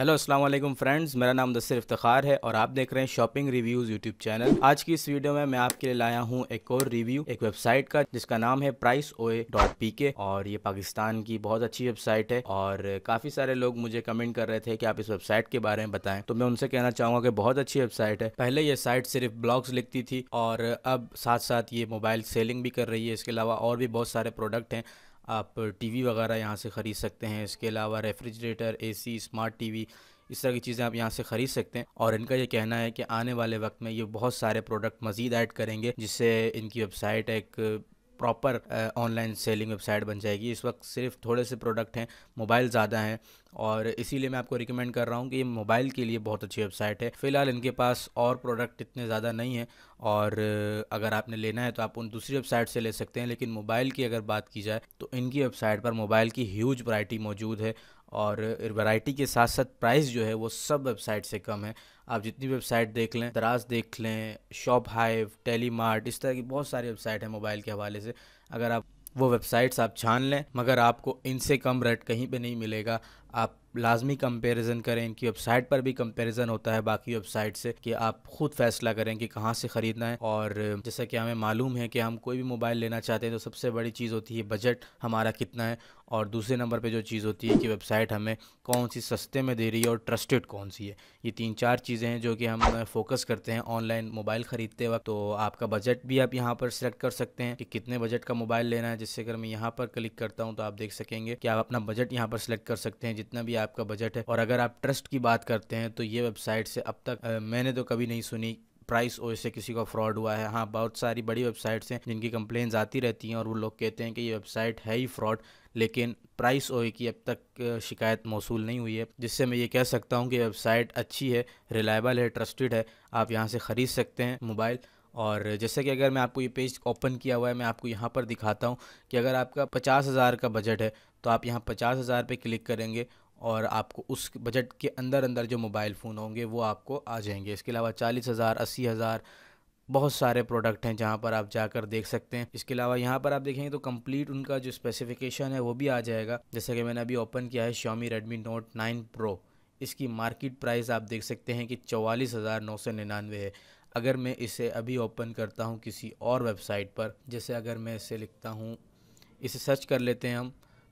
hello अस्सलाम वालेकुम friends मेरा नाम दसर इफ्तार है और आप देख रहे हैं शॉपिंग रिव्यूज़ यूट्यूब चैनल आज की इस वीडियो में मैं आपके लिए लाया हूं एक और रिव्यू एक वेबसाइट का जिसका नाम है प्राइस ओए डॉट पी के और ये पाकिस्तान की बहुत अच्छी वेबसाइट है और काफ़ी सारे लोग मुझे कमेंट कर रहे थे कि आप इस वेबसाइट के बारे में बताएं तो मैं उनसे कहना चाहूँगा कि बहुत अच्छी वेबसाइट है पहले ये साइट सिर्फ ब्लॉग्स लिखती थी और अब साथ साथ ये मोबाइल सेलिंग भी कर रही है इसके अलावा और भी बहुत सारे प्रोडक्ट हैं आप टीवी वगैरह यहाँ से ख़रीद सकते हैं इसके अलावा रेफ्रिजरेटर एसी स्मार्ट टीवी इस तरह की चीज़ें आप यहाँ से ख़रीद सकते हैं और इनका ये कहना है कि आने वाले वक्त में ये बहुत सारे प्रोडक्ट मज़ीद ऐड करेंगे जिससे इनकी वेबसाइट एक प्रॉपर ऑनलाइन सेलिंग वेबसाइट बन जाएगी इस वक्त सिर्फ थोड़े से प्रोडक्ट हैं मोबाइल ज़्यादा हैं और इसीलिए मैं आपको रिकमेंड कर रहा हूँ कि ये मोबाइल के लिए बहुत अच्छी वेबसाइट है फ़िलहाल इनके पास और प्रोडक्ट इतने ज़्यादा नहीं हैं और uh, अगर आपने लेना है तो आप उन दूसरी वेबसाइट से ले सकते हैं लेकिन मोबाइल की अगर बात की जाए तो इनकी वेबसाइट पर मोबाइल की ह्यूज वरायटी मौजूद है और वैरायटी के साथ साथ प्राइस जो है वो सब वेबसाइट से कम है आप जितनी वेबसाइट देख लें दराज देख लें शॉप हाइव टेली मार्ट इस तरह की बहुत सारी वेबसाइट है मोबाइल के हवाले से अगर आप वो वेबसाइट्स आप छान लें मगर आपको इनसे कम रेट कहीं पे नहीं मिलेगा आप लाजमी कंपैरिजन करें इनकी वेबसाइट पर भी कंपैरिजन होता है बाकी वेबसाइट से कि आप खुद फैसला करें कि कहाँ से ख़रीदना है और जैसा कि हमें मालूम है कि हम कोई भी मोबाइल लेना चाहते हैं तो सबसे बड़ी चीज़ होती है बजट हमारा कितना है और दूसरे नंबर पे जो चीज़ होती है कि वेबसाइट हमें कौन सी सस्ते में दे रही है और ट्रस्टेड कौन सी है ये तीन चार चीज़ें हैं जो कि हम फोकस करते हैं ऑनलाइन मोबाइल ख़रीदते वक्त तो आपका बजट भी आप यहाँ पर सिलेक्ट कर सकते हैं कि कितने बजट का मोबाइल लेना है जिससे अगर मैं यहाँ पर क्लिक करता हूँ तो आप देख सकेंगे कि आप अपना बजट यहाँ पर सिलेक्ट कर सकते हैं जितना भी आपका बजट है और अगर आप ट्रस्ट की बात करते हैं तो ये वेबसाइट से अब तक आ, मैंने तो कभी नहीं सुनी प्राइस ओ से किसी का फ्रॉड हुआ है हाँ बहुत सारी बड़ी वेबसाइट्स हैं जिनकी कंप्लेन आती रहती हैं और वो लोग कहते हैं कि ये वेबसाइट है ही फ्रॉड लेकिन प्राइस ओए की अब तक शिकायत मौसू नहीं हुई है जिससे मैं ये कह सकता हूँ कि वेबसाइट अच्छी है रिलायबल है ट्रस्टेड है आप यहाँ से ख़रीद सकते हैं मोबाइल और जैसे कि अगर मैं आपको ये पेज ओपन किया हुआ है मैं आपको यहाँ पर दिखाता हूँ कि अगर आपका पचास हज़ार का बजट है तो आप यहाँ पचास हज़ार पर क्लिक करेंगे और आपको उस बजट के अंदर अंदर जो मोबाइल फ़ोन होंगे वो आपको आ जाएंगे इसके अलावा चालीस हज़ार अस्सी हज़ार बहुत सारे प्रोडक्ट हैं जहाँ पर आप जाकर देख सकते हैं इसके अलावा यहाँ पर आप देखेंगे तो कंप्लीट उनका जो स्पेसिफिकेशन है वो भी आ जाएगा जैसे कि मैंने अभी ओपन किया है Xiaomi Redmi Note nine Pro इसकी मार्केट प्राइस आप देख सकते हैं कि चौवालीस हज़ार नौ सौ निन्यानवे है अगर मैं इसे अभी ओपन करता हूँ किसी और वेबसाइट पर जैसे अगर मैं इसे लिखता हूँ इसे सर्च कर लेते हैं हम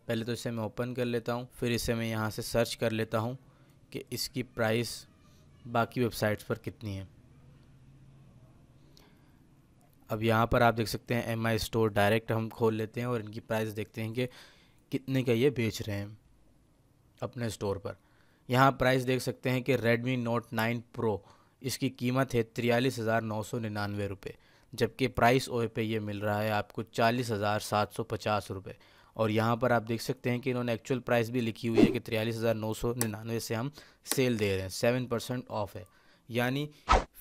पहले तो इसे मैं ओपन कर लेता हूँ फिर इसे मैं यहाँ से सर्च कर लेता हूँ कि इसकी प्राइस बाकी वेबसाइट्स पर कितनी है अब यहाँ पर आप देख सकते हैं एम आई स्टोर डायरेक्ट हम खोल लेते हैं और इनकी प्राइस देखते हैं कि कितने का ये बेच रहे हैं अपने स्टोर पर यहाँ प्राइस देख सकते हैं कि Redmi Note 9 Pro इसकी कीमत है तिरयालीस हज़ार नौ सौ निन्यानवे रुपये जबकि प्राइस ओए पे ये मिल रहा है आपको चालीस हज़ार सात सौ पचास रुपये और यहाँ पर आप देख सकते हैं कि इन्होंने एक्चुअल प्राइस भी लिखी हुई है कि तिरयालीस हज़ार नौ सौ निन्यानवे से हम सेल दे रहे हैं सेवन परसेंट ऑफ है यानी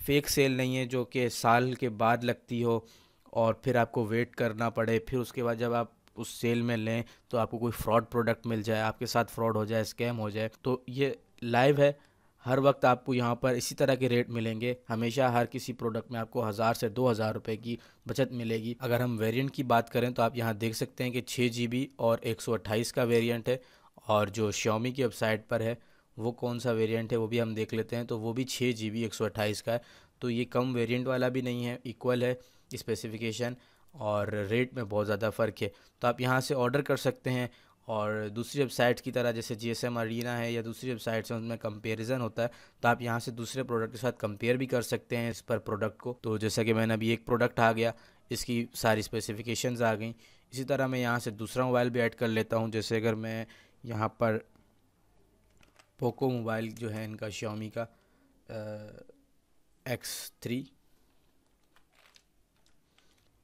फेक सेल नहीं है जो कि साल के बाद लगती हो और फिर आपको वेट करना पड़े फिर उसके बाद जब आप उस सेल में लें तो आपको कोई फ्रॉड प्रोडक्ट मिल जाए आपके साथ फ्रॉड हो जाए स्कैम हो जाए तो ये लाइव है हर वक्त आपको यहाँ पर इसी तरह के रेट मिलेंगे हमेशा हर किसी प्रोडक्ट में आपको हज़ार से दो हज़ार रुपये की बचत मिलेगी अगर हम वेरिएंट की बात करें तो आप यहाँ देख सकते हैं कि छः जी और एक का वेरियंट है और जो श्योमी की वेबसाइट पर है वो कौन सा वेरिएंट है वो भी हम देख लेते हैं तो वो भी छः जी बी का है तो ये कम वेरियंट वाला भी नहीं है इक्वल है स्पेसिफिकेशन और रेट में बहुत ज़्यादा फ़र्क है तो आप यहाँ से ऑर्डर कर सकते हैं और दूसरी वेबसाइट की तरह जैसे जी एस एम अरीना है या दूसरी वेबसाइट से उनमें कंपेरिजन होता है तो आप यहाँ से दूसरे प्रोडक्ट के साथ कंपेयर भी कर सकते हैं इस पर प्रोडक्ट को तो जैसा कि मैंने अभी एक प्रोडक्ट आ गया इसकी सारी स्पेसिफिकेशंस आ गई इसी तरह मैं यहाँ से दूसरा मोबाइल भी ऐड कर लेता हूँ जैसे अगर मैं यहाँ पर पोको मोबाइल जो है इनका शॉमी का एक्स थ्री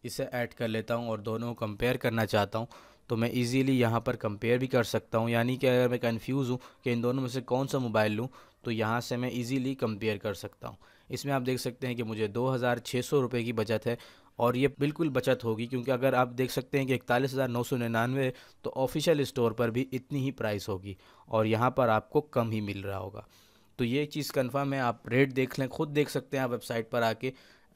इसे ऐड कर लेता हूँ और दोनों को कंपेयर करना चाहता हूँ तो मैं इजीली यहाँ पर कंपेयर भी कर सकता हूँ यानी कि अगर मैं कंफ्यूज हूँ कि इन दोनों में से कौन सा मोबाइल लूँ तो यहाँ से मैं इजीली कंपेयर कर सकता हूँ इसमें आप देख सकते हैं कि मुझे दो हज़ार छः सौ रुपये की बचत है और ये बिल्कुल बचत होगी क्योंकि अगर आप देख सकते हैं कि इकतालीस हज़ार नौ सौ निन्यानवे तो ऑफिशियल स्टोर पर भी इतनी ही प्राइस होगी और यहाँ पर आपको कम ही मिल रहा होगा तो ये चीज़ कन्फर्म है आप रेट देख लें खुद देख सकते हैं आप वेबसाइट पर आके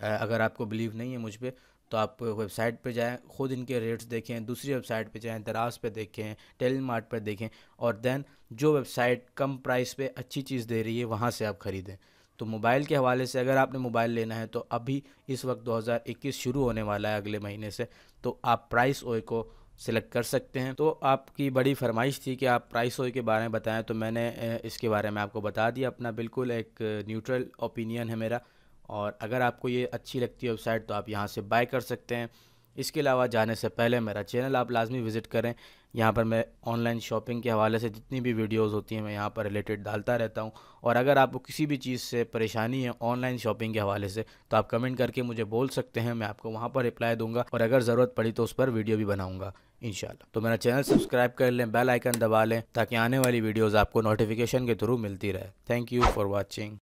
अगर आपको बिलीव नहीं है मुझ पर तो आप वेबसाइट पर जाएँ ख़ुद इनके रेट्स देखें दूसरी वेबसाइट पर जाएँ दराज पर देखें टेल मार्ट पर देखें और दैन जो वेबसाइट कम प्राइस पर अच्छी चीज़ दे रही है वहाँ से आप ख़रीदें तो मोबाइल के हवाले से अगर आपने मोबाइल लेना है तो अभी इस वक्त 2021 शुरू होने वाला है अगले महीने से तो आप प्राइस ओए को सिलेक्ट कर सकते हैं तो आपकी बड़ी फरमाइश थी कि आप प्राइस ओए के बारे में बताएं तो मैंने इसके बारे में आपको बता दिया अपना बिल्कुल एक न्यूट्रल ओपिनियन है मेरा और अगर आपको ये अच्छी लगती है वेबसाइट तो आप यहाँ से बाय कर सकते हैं इसके अलावा जाने से पहले मेरा चैनल आप लाजमी विज़िट करें यहाँ पर मैं ऑनलाइन शॉपिंग के हवाले से जितनी भी वीडियोस होती हैं मैं यहाँ पर रिलेटेड डालता रहता हूँ और अगर आपको किसी भी चीज़ से परेशानी है ऑनलाइन शॉपिंग के हवाले से तो आप कमेंट करके मुझे बोल सकते हैं मैं आपको वहाँ पर रिप्लाई दूंगा और अगर ज़रूरत पड़ी तो उस पर वीडियो भी बनाऊँगा इन तो मेरा चैनल सब्सक्राइब कर लें बेल आइकन दबा लें ताकि आने वाली वीडियोज़ आपको नोटिफिकेशन के थ्रू मिलती रहे थैंक यू फॉर वॉचिंग